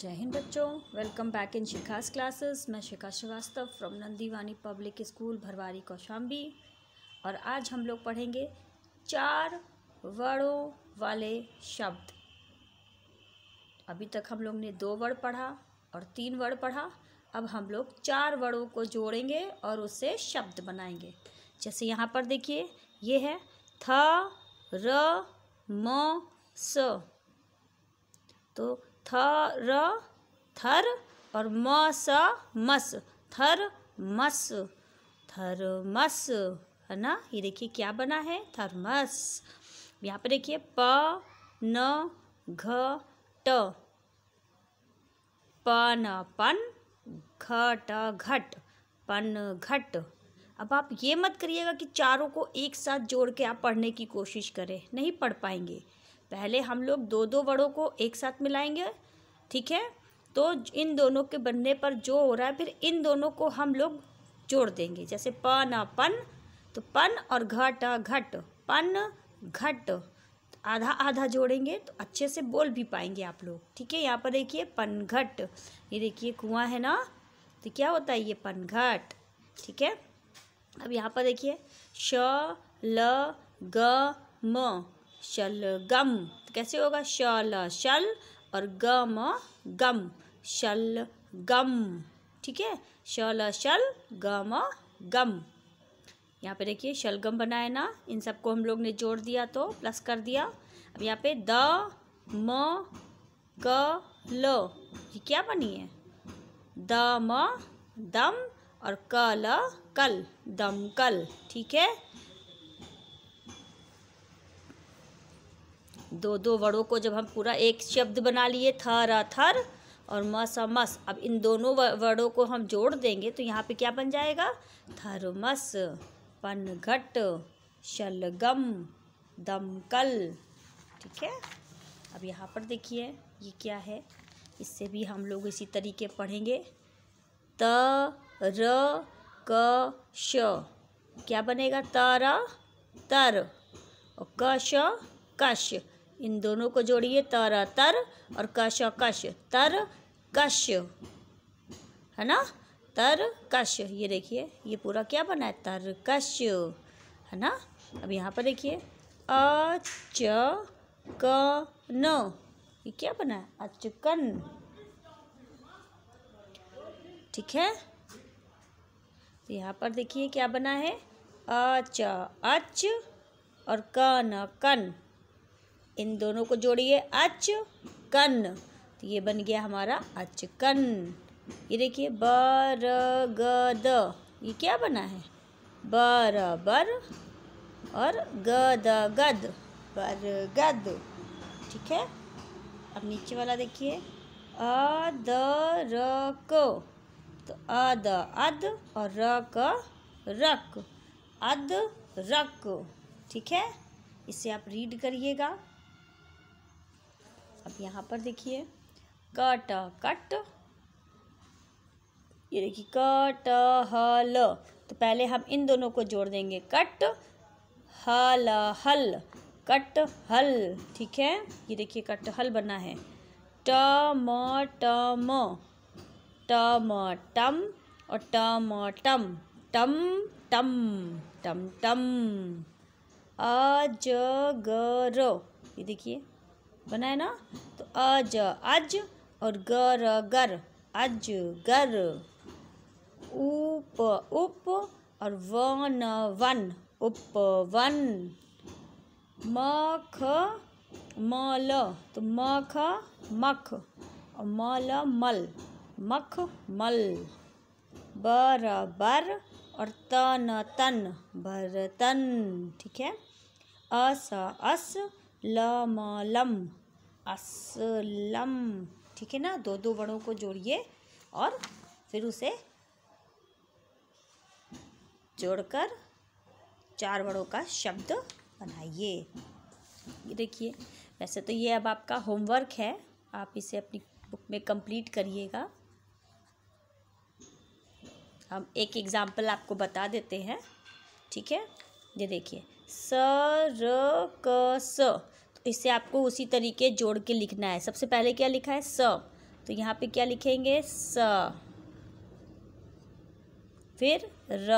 जय हिंद बच्चों welcome back in Shikha's classes मैं Shikha Srivastava from Nandivani public school Bharwari Kaushambi और आज हम लोग पढ़ेंगे चार वर्णों वाले शब्द अभी तक हम लोग ने दो वर्ड पढ़ा और तीन वर्ड पढ़ा अब हम लोग चार वर्णों को जोड़ेंगे और उससे शब्द बनाएंगे जैसे यहाँ पर देखिए ये है थ र म स तो थ र थर और म स मस थर मस मस है ना ये देखिए क्या बना है थर्मस यहाँ पर देखिए प न घ ट पन पन घट घट पन घट अब आप ये मत करिएगा कि चारों को एक साथ जोड़ के आप पढ़ने की कोशिश करें नहीं पढ़ पाएंगे पहले हम लोग दो दो वड़ों को एक साथ मिलाएंगे ठीक है तो इन दोनों के बनने पर जो हो रहा है फिर इन दोनों को हम लोग जोड़ देंगे जैसे पन पन तो पन और घट घट पन घट आधा आधा जोड़ेंगे तो अच्छे से बोल भी पाएंगे आप लोग ठीक है यहाँ पर देखिए पनघट ये देखिए कुआं है ना तो क्या होता है ये पनघट ठीक है अब यहाँ पर देखिए श ल ग म शलगम तो कैसे होगा शल शल और गम गम शल गम ठीक है शल शल गम गम यहाँ पे देखिए शलगम बनाए ना इन सबको हम लोग ने जोड़ दिया तो प्लस कर दिया अब यहाँ पे द म क ल ये क्या बनी है द म दम और क ल कल कल ठीक है दो दो वर्णों को जब हम पूरा एक शब्द बना लिए थर अथर और मस अमस अब इन दोनों वर्णों को हम जोड़ देंगे तो यहाँ पे क्या बन जाएगा थरमस पनघट शलगम दमकल ठीक है अब यहाँ पर देखिए ये क्या है इससे भी हम लोग इसी तरीके पढ़ेंगे त र क श क्या बनेगा तर तर और कश कश इन दोनों को जोड़िए तर तर और कश और कश तर कश है ना तर कश ये देखिए ये पूरा क्या बना है तर कश है ना अब यहाँ पर देखिए अ च क न ये क्या बना है अचकन ठीक है तो यहाँ पर देखिए क्या बना है अच अच और कन कन इन दोनों को जोड़िए अच कन तो ये बन गया हमारा अच कन ये देखिए द ये क्या बना है बर और गद बर गद ठीक है अब नीचे वाला देखिए अ द क तो अद अद और रक रक अद रक ठीक है इसे आप रीड करिएगा अब यहाँ पर देखिए कट कट ये देखिए कट हल तो पहले हम इन दोनों को जोड़ देंगे कट हल हल कट हल ठीक है ये देखिए कट हल बना है टम टम टम टम और टम टम टम टम टम टम अजगर ये देखिए बना है ना तो अज अज और गर गर अज गर उप उप और वन वन उपवन मख मल तो मख मख और मल मल मख मल बर बर और तन तन तन ठीक है अस अस लमलम असलम ठीक है ना दो दो वर्णों को जोड़िए और फिर उसे जोड़कर चार वर्णों का शब्द बनाइए देखिए वैसे तो ये अब आपका होमवर्क है आप इसे अपनी बुक में कंप्लीट करिएगा हम एक एग्ज़ाम्पल आपको बता देते हैं ठीक है ये देखिए स र क स तो इसे आपको उसी तरीके जोड़ के लिखना है सबसे पहले क्या लिखा है स तो यहाँ पे क्या लिखेंगे स फिर र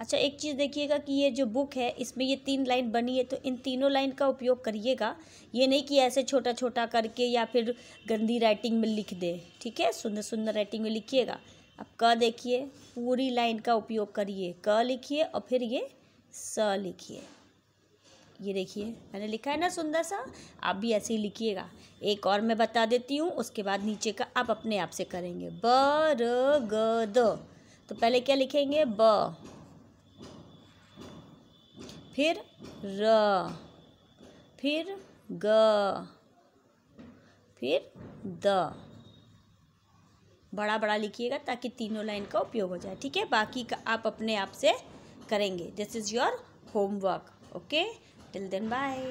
अच्छा एक चीज़ देखिएगा कि ये जो बुक है इसमें ये तीन लाइन बनी है तो इन तीनों लाइन का उपयोग करिएगा ये नहीं कि ऐसे छोटा छोटा करके या फिर गंदी राइटिंग में लिख दे ठीक है सुंदर सुंदर राइटिंग में लिखिएगा अब क देखिए पूरी लाइन का उपयोग करिए क लिखिए और फिर ये स लिखिए ये देखिए मैंने लिखा है ना सुंदर सा आप भी ऐसे ही लिखिएगा एक और मैं बता देती हूँ उसके बाद नीचे का आप अपने आप से करेंगे ब र ग द तो पहले क्या लिखेंगे ब फिर र फिर ग फिर द बड़ा बड़ा लिखिएगा ताकि तीनों लाइन का उपयोग हो जाए ठीक है बाकी का आप अपने आप से करेंगे this is your homework okay till then bye